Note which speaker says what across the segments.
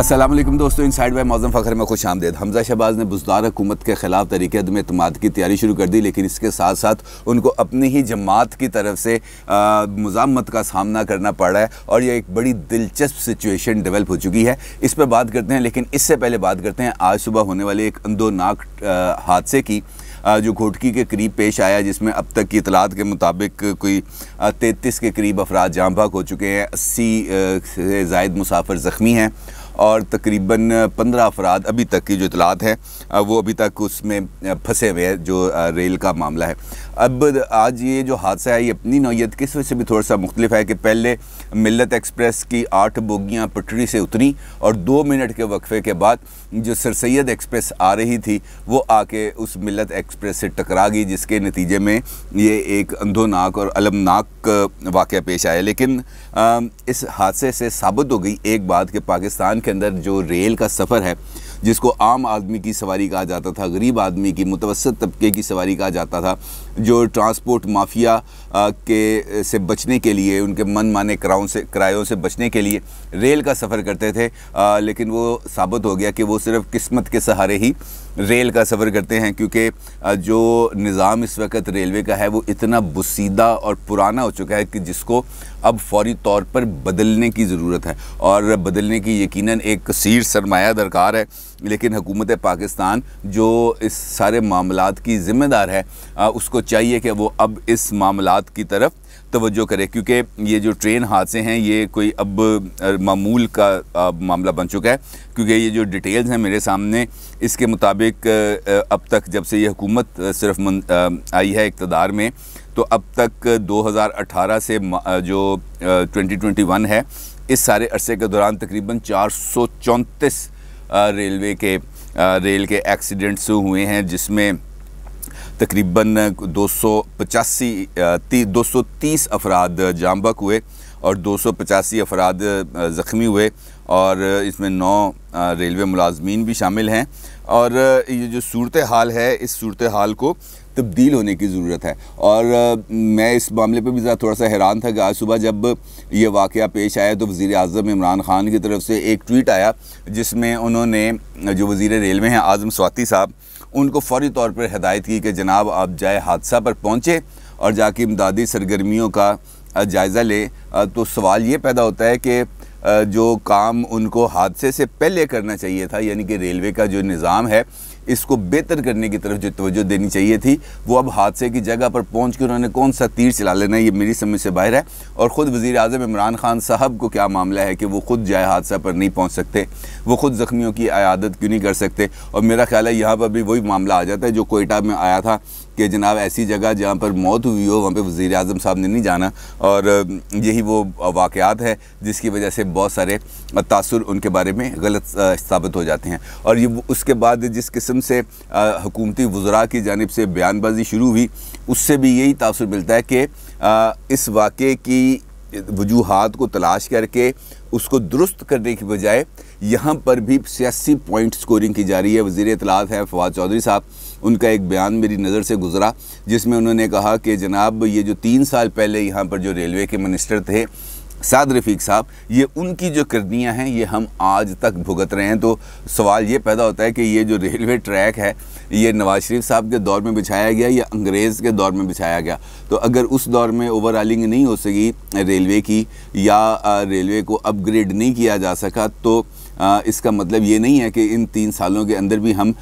Speaker 1: असलम दोस्तों inside by Mauzam Fakhar में खुश आमदेद हमजा शहबाज ने बुजदार हुकूमत के ख़िलाफ़ तरीके अदम अतमाद की तैयारी शुरू कर दी लेकिन इसके साथ साथ उनको अपनी ही जमात की तरफ से मजामत का सामना करना पड़ रहा है और यह एक बड़ी दिलचस्प सिचुएशन डेवलप हो चुकी है इस पर बात करते हैं लेकिन इससे पहले बात करते हैं आज सुबह होने वाले एक अंदोनाक हादसे की जो घोटकी के करीब पेश आया जिसमें अब तक की इतलात के मुताबिक कोई तैंतीस के करीब अफराद जाम भाग हो चुके हैं अस्सी से जायद मुसाफर ज़ख्मी हैं और तकरीबन पंद्रह अफराद अभी तक की जो इतलात हैं वो अभी तक उसमें फंसे हुए हैं जो रेल का मामला है अब आज ये जो हादसा है ये अपनी नौीयत किस वजह से भी थोड़ा सा मुख्तलिफ है कि पहले मिलत एक्सप्रेस की आठ बोगियाँ पटरी से उतरी और दो मिनट के वक्फे के बाद जो सर सैद एक्सप्रेस आ रही थी वो आके उस मिलत एक्सप्रेस से टकरा गई जिसके नतीजे में ये एक अंधोनाक और अलमनाक वाक़ पेश आया लेकिन इस हादसे से साबित हो गई एक बात कि पाकिस्तान के अंदर जो रेल का सफ़र है जिसको आम आदमी की सवारी कहा जाता था गरीब आदमी की मुतवसत तबके की सवारी कहा जाता था जो ट्रांसपोर्ट माफिया के से बचने के लिए उनके मन माने किरायों से किरायों से बचने के लिए रेल का सफ़र करते थे आ, लेकिन वो साबित हो गया कि वो सिर्फ किस्मत के सहारे ही रेल का सफ़र करते हैं क्योंकि जो निज़ाम इस वक्त रेलवे का है वो इतना बसीदा और पुराना हो चुका है कि जिसको अब फौरी तौर पर बदलने की ज़रूरत है और बदलने की यकीनन एक सीर सरमाया दरकार है लेकिन हुकूमत पाकिस्तान जो इस सारे मामला की ज़िम्मेदार है उसको चाहिए कि वो अब इस मामला की तरफ तवज्जो करे क्योंकि ये जो ट्रेन हादसे हैं ये कोई अब मामूल का अब मामला बन चुका है क्योंकि ये जो डिटेल्स हैं मेरे सामने इसके मुताबिक अब तक जब से ये हुकूमत सिर्फ आई है इकतदार में तो अब तक 2018 से जो 2021 है इस सारे अरसे के दौरान तकरीबन चार रेलवे के रेल के एक्सीडेंट्स हुए हैं जिसमें तकरीबन दो सौ पचासी दो सौ तीस अफराद जामबक हुए और दो सौ पचासी अफराद ज़ख्मी हुए और इसमें नौ रेलवे मुलाजमीन भी शामिल हैं और ये जो सूरत हाल है इस सूरत हाल को तब्दील होने की ज़रूरत है और मैं इस मामले पर भी ज़रा थोड़ा सा हैरान था कि आज सुबह जब ये वाक़ पेश आया तो वज़ी अजम इमरान ख़ान की तरफ से एक ट्वीट आया जिसमें उन्होंने जो वज़ी रेलवे हैं आज़म स्वाति साहब उनको फौरी तौर पर हदायत की कि जनाब आप जाए हादसा पर पहुँचे और जाके इमदादी सरगर्मियों का जायज़ा लें तो सवाल ये पैदा होता है कि जो काम उनको हादसे से पहले करना चाहिए था यानी कि रेलवे का जो निज़ाम है इसको बेहतर करने की तरफ जो तवज्जो देनी चाहिए थी वो अब हादसे की जगह पर पहुँच के उन्होंने कौन सा तीर चला लेना है ये मेरी समझ से बाहर है और ख़ुद वज़ी अजम इमरान खान साहब को क्या मामला है कि वो खुद जाए हादसा पर नहीं पहुँच सकते वो खुद ज़ख्मियों की आयादत क्यों नहीं कर सकते और मेरा ख्याल है यहाँ पर भी वही मामला आ जाता है जो कोयटा में आया था कि जनाब ऐसी जगह जहाँ पर मौत हुई हो वहाँ पर वज़ी अजम साहब ने नहीं जाना और यही वो वाक़ात है जिसकी वजह से बहुत सारे तासर उनके बारे में गलत साबित हो जाते हैं और ये उसके बाद जिस किस्म से हकूमती वज़रा की जानब से बयानबाजी शुरू हुई उससे भी यही तासर मिलता है कि इस वाक़े की वजूहत को तलाश करके उसको दुरुस्त करने की बजाय यहाँ पर भी सियासी पॉइंट स्कोरिंग की जा रही है वज़ी अतलात हैं फवाद चौधरी साहब उनका एक बयान मेरी नज़र से गुज़रा जिसमें उन्होंने कहा कि जनाब ये जो तीन साल पहले यहाँ पर जो रेलवे के मिनिस्टर थे साद रफ़ीक साहब ये उनकी जो करनियाँ हैं ये हम आज तक भुगत रहे हैं तो सवाल ये पैदा होता है कि ये जो रेलवे ट्रैक है ये नवाज शरीफ साहब के दौर में बिछाया गया या अंग्रेज़ के दौर में बिछाया गया तो अगर उस दौर में ओवरऑलिंग नहीं हो सकी रेलवे की या रेलवे को अपग्रेड नहीं किया जा सका तो इसका मतलब ये नहीं है कि इन तीन सालों के अंदर भी हम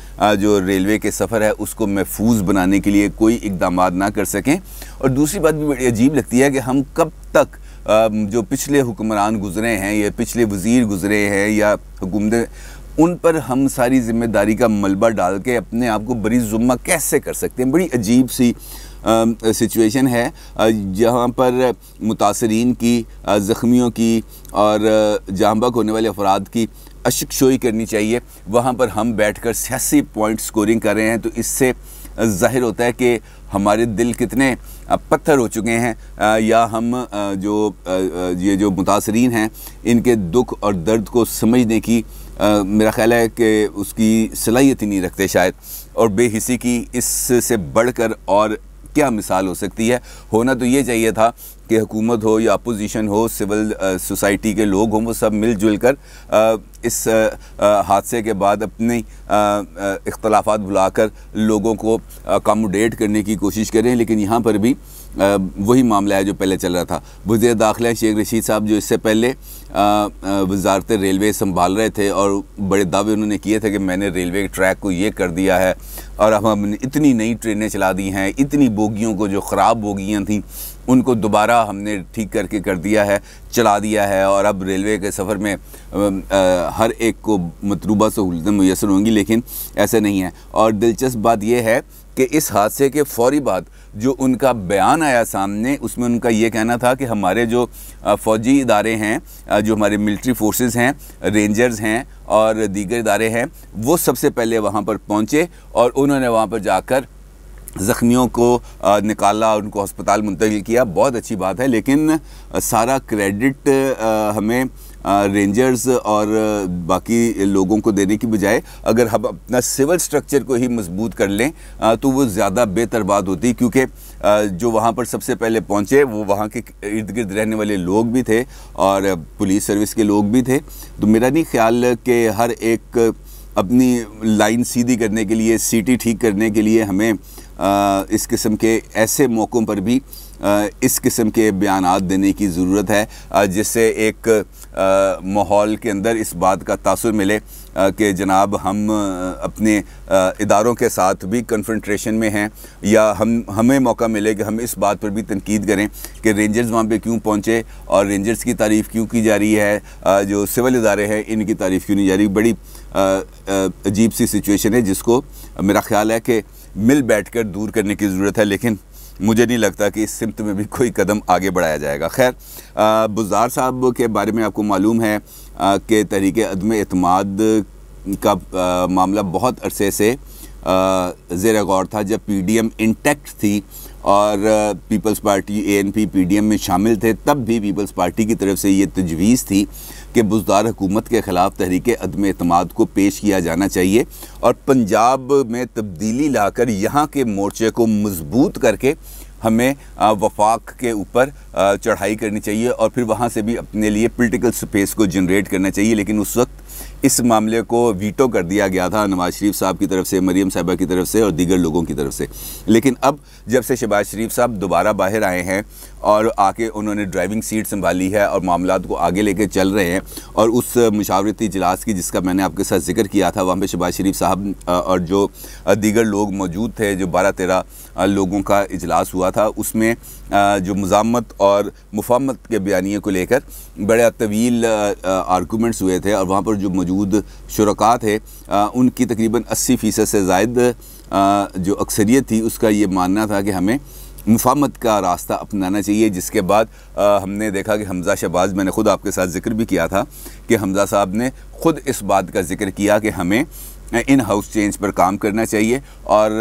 Speaker 1: जो रेलवे के सफ़र है उसको महफूज बनाने के लिए कोई इकदाम ना कर सकें और दूसरी बात भी बड़ी अजीब लगती है कि हम कब तक जो पिछले हुक्मरान गुजरे हैं या पिछले वज़ीर गुजरे हैं या हुकूमत उन पर हम सारी ज़िम्मेदारी का मलबा डाल के अपने आप को बड़ी जुम्मा कैसे कर सकते हैं बड़ी अजीब सी सिचुएशन है जहाँ पर मुतासरीन की ज़ख्मियों की और जहाँबक होने वाले अफराद की अशक शोई करनी चाहिए वहाँ पर हम बैठ कर सियासी पॉइंट स्कोरिंग कर रहे हैं तो इससे ज़ाहिर होता है कि हमारे दिल कितने पत्थर हो चुके हैं या हम जो ये जो मुतासरीन हैं इनके दुख और दर्द को समझने की मेरा ख्याल है कि उसकी सलाहियत ही नहीं रखते शायद और बेहिसी की इससे बढ़कर और क्या मिसाल हो सकती है होना तो ये चाहिए था कि हुकूमत हो या अपोजिशन हो सिविल सोसाइटी के लोग हों वो सब मिलजुल कर आ, इस हादसे के बाद अपने इख्तलाफात बुलाकर लोगों को अकामोडेट करने की कोशिश करें लेकिन यहाँ पर भी वही मामला है जो पहले चल रहा था वजीर दाखिला शेख रशीद साहब जो इससे पहले वजारत रेलवे संभाल रहे थे और बड़े दावे उन्होंने किए थे कि मैंने रेलवे ट्रैक को ये कर दिया है और अब हमने इतनी नई ट्रेनें चला दी हैं इतनी बोगियों को जो ख़राब बोगियाँ थी उनको दोबारा हमने ठीक करके कर दिया है चला दिया है और अब रेलवे के सफ़र में आ, आ, हर एक को मतलूबा सहूलतें मैसर होंगी लेकिन ऐसे नहीं है और दिलचस्प बात यह है कि इस हादसे के फ़ौरी बाद जो उनका बयान आया सामने उसमें उनका ये कहना था कि हमारे जो फ़ौजी इदारे हैं जो हमारे मिलिट्री फोर्सेस हैं रेंजर्स हैं और दीगर इदारे हैं वो सबसे पहले वहाँ पर पहुँचे और उन्होंने वहाँ पर जाकर ज़ख्मियों को निकाला उनको अस्पताल मुंतकिल किया बहुत अच्छी बात है लेकिन सारा क्रेडिट हमें रेंजर्स और बाकी लोगों को देने की बजाय अगर हम अपना सिविल स्ट्रक्चर को ही मजबूत कर लें तो वो ज़्यादा बेहतर बात होती क्योंकि जो वहाँ पर सबसे पहले पहुँचे वो वहाँ के इर्द गिर्द रहने वाले लोग भी थे और पुलिस सर्विस के लोग भी थे तो मेरा नहीं ख्याल कि हर एक अपनी लाइन सीधी करने के लिए सीटी ठीक करने के लिए हमें इस किस्म के ऐसे मौक़ों पर भी इस किस्म के बयान देने की ज़रूरत है जिससे एक माहौल के अंदर इस बात का तासर मिले कि जनाब हम अपने इदारों के साथ भी कन्फ्रेंट्रेशन में हैं या हम हमें मौका मिले कि हम इस बात पर भी तनकीद करें कि रेंजर्स वहाँ पे क्यों पहुँचे और रेंजर्स की तारीफ़ क्यों की जा रही है जो सिविल इदारे हैं इनकी तारीफ़ क्यों नहीं जा रही बड़ी अजीब सी सिचुएशन है जिसको मेरा ख्याल है कि मिल बैठकर दूर करने की ज़रूरत है लेकिन मुझे नहीं लगता कि इस सिमत में भी कोई कदम आगे बढ़ाया जाएगा खैर बुजार साहब के बारे में आपको मालूम है कि तहरीक अदम अतमाद का आ, मामला बहुत अरसे से ज़ेर गौर था जब पी डी एम इंटेक्ट थी और Peoples Party N P P D M में शामिल थे तब भी पीपल्स पार्टी की तरफ से ये तजवीज़ थी कि बुजदार हुकूमत के ख़िलाफ़ तहरीक अदम अतमाद को पेश किया जाना चाहिए और पंजाब में तब्दीली लाकर यहाँ के मोर्चे को मजबूत करके हमें वफाक के ऊपर चढ़ाई करनी चाहिए और फिर वहाँ से भी अपने लिए पोलिटिकल स्पेस को जनरेट करना चाहिए लेकिन उस वक्त इस मामले को वीटो कर दिया गया था नवाज शरीफ साहब की तरफ से मरीम साहबा की तरफ से और दीगर लोगों की तरफ से लेकिन अब जब से शहबाज शरीफ साहब दोबारा बाहर आए हैं और आके उन्होंने ड्राइविंग सीट संभाली है और मामला को आगे लेके चल रहे हैं और उस मशावरती इजलास की जिसका मैंने आपके साथ जिक्र किया था वहाँ पे शबाज शरीफ साहब और जो दीगर लोग मौजूद थे जो बारह तेरह लोगों का इजलास हुआ था उसमें जो मजामत और मुफामत के बयानी को लेकर बड़े तवील आर्गूमेंट्स हुए थे और वहाँ पर जो मौजूद शुरा थे उनकी तकरीबन अस्सी फ़ीसद से जायद जो अक्सरियत थी उसका ये मानना था कि हमें मुफामत का रास्ता अपनाना चाहिए जिसके बाद आ, हमने देखा कि हमज़ा शहबाज़ मैंने ख़ुद आपके साथ जिक्र भी किया था कि हमज़ा साहब ने ख़ुद इस बात का जिक्र किया कि हमें इन हाउस चेंज पर काम करना चाहिए और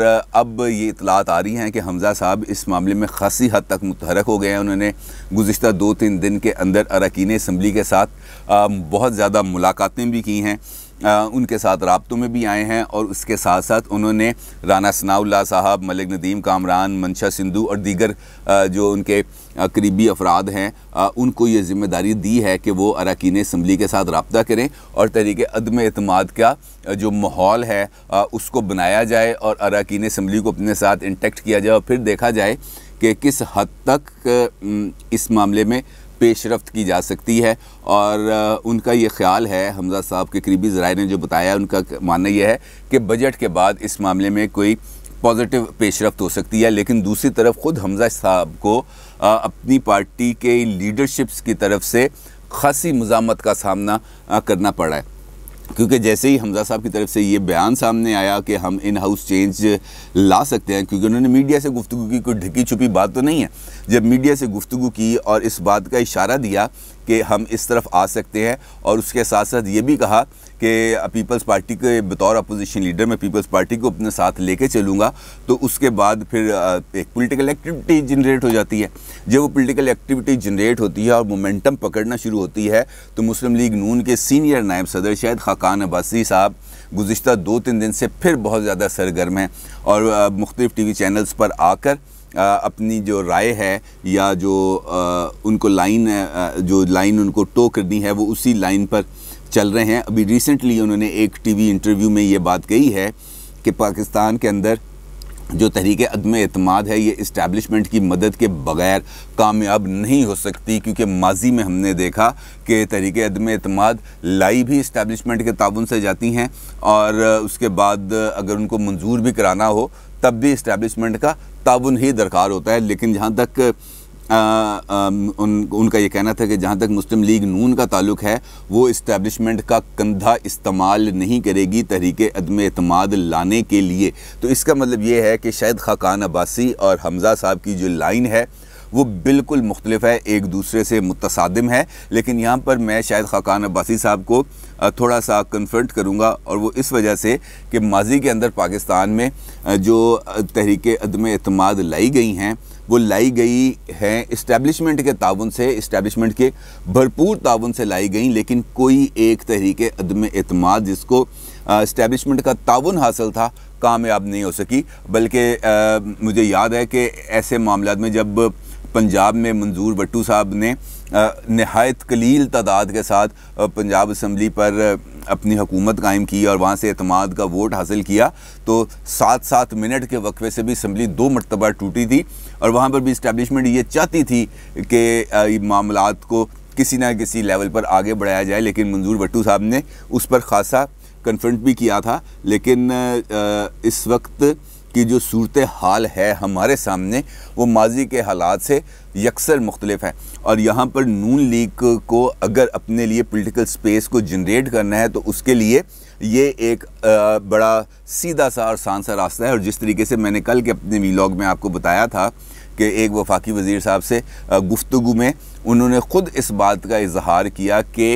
Speaker 1: अब ये इतलात आ रही हैं कि हमज़ा साहब इस मामले में खासी हद तक मुतहरक हो गए हैं उन्होंने गुज्त दो तीन दिन के अंदर अरकान इसम्बली के साथ आ, बहुत ज़्यादा मुलाकातें भी की हैं उनके साथ रबतों में भी आए हैं और उसके साथ साथ उन्होंने राना सनाउल्ला साहब मलिक नदीम कामरान मनशा सिंधु और दीगर जो उनके करीबी अफराद हैं उनको ये जिम्मेदारी दी है कि वो अरकान इसम्बली के साथ रबता करें और तरीके अदम अतमाद का जो माहौल है उसको बनाया जाए और अरकान इसम्बली को अपने साथ इंटेक्ट किया जाए और फिर देखा जाए कि किस हद तक इस मामले में पेश की जा सकती है और उनका ये ख्याल है हमजा साहब के करीबी जराए ने जो बताया उनका मानना यह है कि बजट के बाद इस मामले में कोई पॉजिटिव पेशरफ हो सकती है लेकिन दूसरी तरफ ख़ुद हमजा साहब को अपनी पार्टी के लीडरशिप्स की तरफ से खासी मजामत का सामना करना पड़ा है क्योंकि जैसे ही हमजा साहब की तरफ से ये बयान सामने आया कि हम इन हाउस चेंज ला सकते हैं क्योंकि उन्होंने मीडिया से गुफ्तु की कोई ढकी छुपी बात तो नहीं है जब मीडिया से गुफ्तु की और इस बात का इशारा दिया कि हम इस तरफ आ सकते हैं और उसके साथ साथ ये भी कहा कि पीपल्स पार्टी के बतौर अपोजिशन लीडर मैं पीपल्स पार्टी को अपने साथ लेके चलूँगा तो उसके बाद फिर एक पॉलिटिकल एक्टिविटी जनरेट हो जाती है जब वो पॉलिटिकल एक्टिविटी जनरेट होती है और मोमेंटम पकड़ना शुरू होती है तो मुस्लिम लीग नून के सीनियर नायब सदर शायद खाकान अब्बासी साहब गुज्त दो तीन दिन से फिर बहुत ज़्यादा सरगर्म हैं और मुख्तलिफ़ टी वी चैनल्स पर आकर आ, अपनी जो राय है या जो आ, उनको लाइन जो लाइन उनको टो करनी है वो उसी लाइन पर चल रहे हैं अभी रिसेंटली उन्होंने एक टीवी इंटरव्यू में ये बात कही है कि पाकिस्तान के अंदर जो तहरीक अदम अतमाद है ये इस्टेबलिशमेंट की मदद के बगैर कामयाब नहीं हो सकती क्योंकि माजी में हमने देखा कि तहरीक अदम अतमाद लाई भी इस्टेबलिशमेंट के ताउन से जाती हैं और उसके बाद अगर उनको मंजूर भी कराना हो तब भी इस्टेबलिशमेंट का ताउन ही दरकार होता है लेकिन जहाँ तक आ, उन उनका ये कहना था कि जहाँ तक मुस्लिम लीग नून का ताल्लुक है वो इस्टेबलिशमेंट का कंधा इस्तेमाल नहीं करेगी तहरीक अदम अतमाद लाने के लिए तो इसका मतलब ये है कि शायद खाकान अब्बासी और हमजा साहब की जो लाइन है वो बिल्कुल मुख्तलिफ है एक दूसरे से मुतसादम है लेकिन यहाँ पर मैं शायद ख़ाकान अब्बासी साहब को थोड़ा सा कन्फ्रंट करूँगा और वो इस वजह से कि माजी के अंदर पाकिस्तान में जो तहरीक अदम अतमाद लाई गई हैं वो लाई गई हैं इस्टेबलिशमेंट के ताउन से इस्टेबलिशमेंट के भरपूर ताउन से लाई गई लेकिन कोई एक तहरीक अदम अतमाद जिसको इस्टेबलिशमेंट का ताउन हासिल था कामयाब नहीं हो सकी बल्कि मुझे याद है कि ऐसे मामला में जब पंजाब में मंजूर भट्टू साहब ने नहायत कलील तादाद के साथ पंजाब असम्बली पर अपनी हुकूमत कायम की और वहाँ से अतमाद का वोट हासिल किया तो सात सात मिनट के वक्फे से भी असम्बली दो मरतबा टूटी थी और वहाँ पर भी इस्टेबलिशमेंट ये चाहती थी कि मामला को किसी ना किसी लेवल पर आगे बढ़ाया जाए लेकिन मंजूर भट्टू साहब ने उस पर खासा कन्फ्रंट भी किया था लेकिन इस वक्त की जो सूरत हाल है हमारे सामने वो माजी के हालात से यकसर मुख्तलिफ हैं और यहाँ पर नून लीग को अगर अपने लिए पोलिटिकल स्पेस को जनरेट करना है तो उसके लिए ये एक बड़ा सीधा सा और आसान सा रास्ता है और जिस तरीके से मैंने कल के अपने वीलॉग में आपको बताया था कि एक वफाकी वज़ी साहब से गुफ्तु में उन्होंने ख़ुद इस बात का इजहार किया कि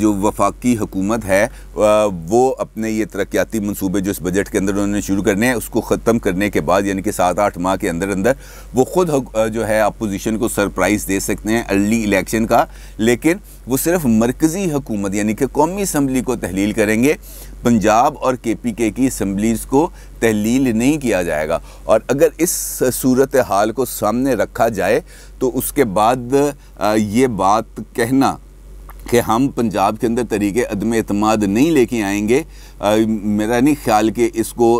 Speaker 1: जो वफाकी हुकूमत है वो अपने ये तरक्याती मनसूबे जो इस बजट के अंदर उन्होंने शुरू करने हैं उसको ख़त्म करने के बाद यानी कि सात आठ माह के अंदर अंदर वो ख़ुद जो है अपोजिशन को सरप्राइज़ दे सकते हैं अर्ली इलेक्शन का लेकिन वो सिर्फ मरकज़ी हुकूमत यानी कि कौमी इसम्बली को तहलील करेंगे पंजाब और के पी के की इसम्बलीज़ को तहलील नहीं किया जाएगा और अगर इस सूरत हाल को सामने रखा जाए तो उसके बाद ये बात कहना कि हम पंजाब के अंदर तरीके अदम अतमाद नहीं लेके आएंगे मेरा नहीं ख्याल कि इसको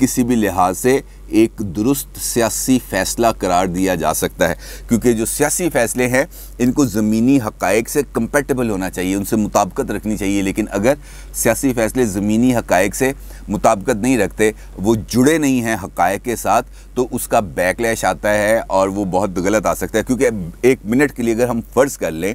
Speaker 1: किसी भी लिहाज से एक दुरुस्त सियासी फ़ैसला करार दिया जा सकता है क्योंकि जो सियासी फ़ैसले हैं इनको ज़मीनी हक़ से कंपेटेबल होना चाहिए उनसे मुताबकत रखनी चाहिए लेकिन अगर सियासी फ़ैसले ज़मीनी हक़ से मुताबकत नहीं रखते वो जुड़े नहीं हैं हक़ के साथ तो उसका बैकलैश आता है और वो बहुत गलत आ सकता है क्योंकि एक मिनट के लिए अगर हम फ़र्ज़ कर लें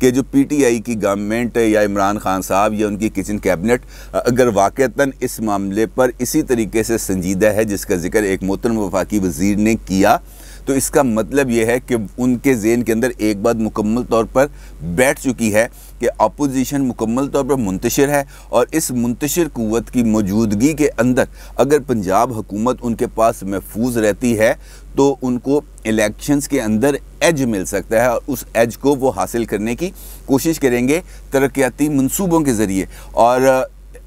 Speaker 1: कि जो पीटीआई की गवर्नमेंट या इमरान खान साहब या उनकी किचन कैबिनेट अगर वाक़ता इस मामले पर इसी तरीके से संजीदा है जिसका जिक्र एक मोहतरम वफाकी वजीर ने किया तो इसका मतलब ये है कि उनके जेन के अंदर एक बात मुकम्मल तौर पर बैठ चुकी है कि अपोजिशन मुकम्मल तौर पर मुंतशिर है और इस मुंतशर क़वत की मौजूदगी के अंदर अगर पंजाब हुकूमत उनके पास महफूज रहती है तो उनको इलेक्शंस के अंदर एज मिल सकता है और उस एज को वो हासिल करने की कोशिश करेंगे तरक्याती मनसूबों के ज़रिए और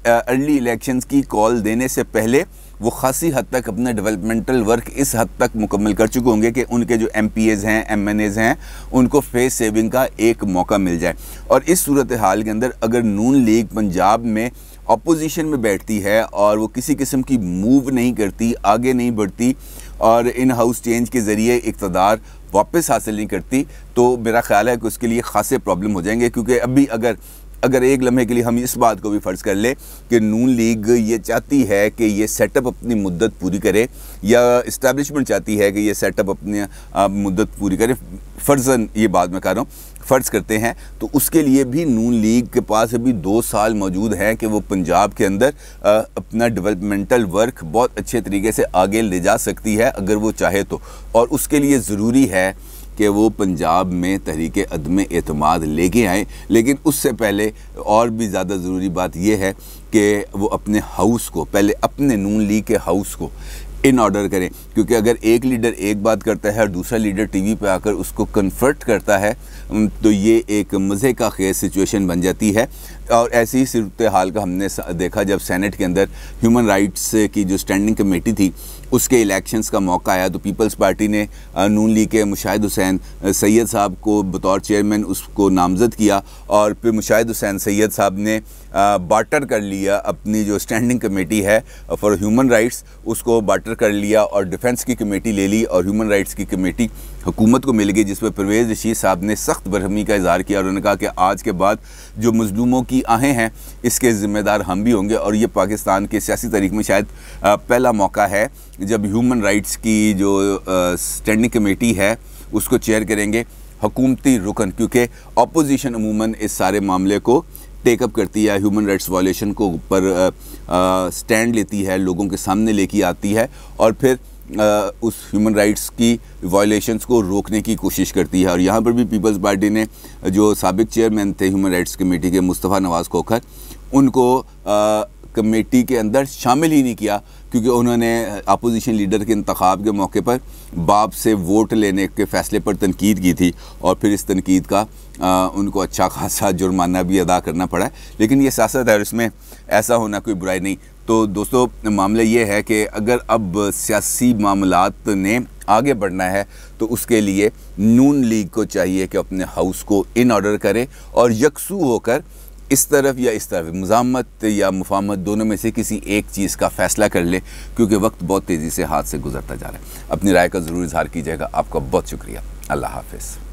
Speaker 1: अर्ली इलेक्शंस की कॉल देने से पहले वो खासी हद तक अपना डेवलपमेंटल वर्क इस हद तक मुकम्मल कर चुके होंगे कि उनके जो एम हैं एम हैं उनको फेस सेविंग का एक मौका मिल जाए और इस सूरत हाल के अंदर अगर नून लीग पंजाब में अपोजिशन में बैठती है और वो किसी किस्म की मूव नहीं करती आगे नहीं बढ़ती और इन हाउस चेंज के ज़रिए इकतदार वापस हासिल नहीं करती तो मेरा ख्याल है कि उसके लिए खासे प्रॉब्लम हो जाएंगे क्योंकि अभी अगर अगर एक लम्हे के लिए हम इस बात को भी फ़र्ज़ कर लें कि नून लीग ये चाहती है कि ये सेटअप अपनी मुद्दत पूरी करे या इस्टबलिशमेंट चाहती है कि ये सेटअप अपनी मुद्दत पूरी करे फ़र्जन ये बात मैं कह रहा हूँ फ़र्ज़ करते हैं तो उसके लिए भी नून लीग के पास अभी दो साल मौजूद हैं कि वो पंजाब के अंदर आ, अपना डेवलपमेंटल वर्क बहुत अच्छे तरीके से आगे ले जा सकती है अगर वो चाहे तो और उसके लिए ज़रूरी है कि वो पंजाब में तहरीक अदम अतमाद लेके आएँ लेकिन उससे पहले और भी ज़्यादा ज़रूरी बात यह है कि वो अपने हाउस को पहले अपने नून लीग के हाउस को इन ऑर्डर करें क्योंकि अगर एक लीडर एक बात करता है और दूसरा लीडर टीवी पर आकर उसको कन्फर्ट करता है तो ये एक मज़े का खेज सिचुएशन बन जाती है और ऐसी ही सूरत हाल का हमने देखा जब सेनेट के अंदर ह्यूमन राइट्स की जो स्टैंडिंग कमेटी थी उसके इलेक्शंस का मौका आया तो पीपल्स पार्टी ने नून लीग के मुशाहिद हुसैन सैयद साहब को बतौर चेयरमैन उसको नामज़द किया और फिर मुशाहिद हुसैन सैयद साहब ने बाटर कर लिया अपनी जो स्टैंडिंग कमेटी है फॉर ह्यूमन राइट्स उसको बाटर कर लिया और डिफेंस की कमेटी ले ली और ह्यूमन राइट्स की कमेटी हुकूमत को मिल गई जिस पर परवेज़ रशीद साहब ने सख्त बरहमी का इजहार किया और उन्होंने कहा कि आज के बाद जो मजलूमों की आहें हैं इसके ज़िम्मेदार हम भी होंगे और ये पाकिस्तान के सियासी तारीख में शायद पहला मौका है जब ह्यूमन राइट्स की जो स्टैंडिंग कमेटी है उसको चेयर करेंगे हकूमती रुकन क्योंकि अपोजिशन अमूमन इस सारे मामले को टेकअप करती है ह्यूमन राइट्स वॉलेशन को ऊपर स्टैंड लेती है लोगों के सामने लेके आती है और फिर उस ह्यूमन राइट्स की वायलेशंस को रोकने की कोशिश करती है और यहाँ पर भी पीपल्स पार्टी ने जो सबक चेयरमैन थे ह्यूमन राइट्स कमेटी के मुस्तफ़ा नवाज़ खोखर उनको कमेटी के अंदर शामिल ही नहीं किया क्योंकि उन्होंने अपोजिशन लीडर के इंतखब के मौके पर बाप से वोट लेने के फ़ैसले पर तनकीद की थी और फिर इस तनकीद का आ, उनको अच्छा खासा जुर्माना भी अदा करना पड़ा लेकिन ये सियासत है और इसमें ऐसा होना कोई बुराई नहीं तो दोस्तों मामला ये है कि अगर अब सियासी मामला ने आगे बढ़ना है तो उसके लिए नून लीग को चाहिए कि अपने हाउस को इन ऑर्डर करें और यकसू होकर इस तरफ या इस तरफ मजामत या मुफामत दोनों में से किसी एक चीज़ का फ़ैसला कर ले क्योंकि वक्त बहुत तेज़ी से हाथ से गुजरता जा रहा है अपनी राय का ज़रूर इजहार कीजिएगा आपका बहुत शुक्रिया अल्लाह हाफिज़